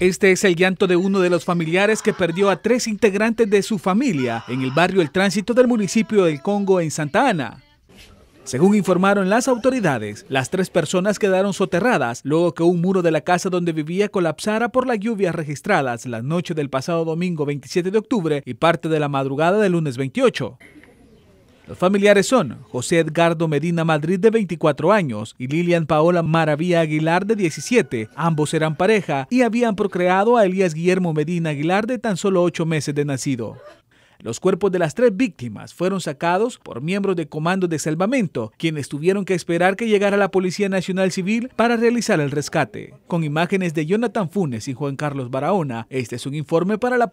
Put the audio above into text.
Este es el llanto de uno de los familiares que perdió a tres integrantes de su familia en el barrio El Tránsito del municipio del Congo en Santa Ana. Según informaron las autoridades, las tres personas quedaron soterradas luego que un muro de la casa donde vivía colapsara por las lluvias registradas la noche del pasado domingo 27 de octubre y parte de la madrugada del lunes 28. Los familiares son José Edgardo Medina Madrid de 24 años y Lilian Paola Maravilla Aguilar de 17. Ambos eran pareja y habían procreado a Elías Guillermo Medina Aguilar de tan solo 8 meses de nacido. Los cuerpos de las tres víctimas fueron sacados por miembros de Comando de salvamento, quienes tuvieron que esperar que llegara la Policía Nacional Civil para realizar el rescate. Con imágenes de Jonathan Funes y Juan Carlos Barahona, este es un informe para la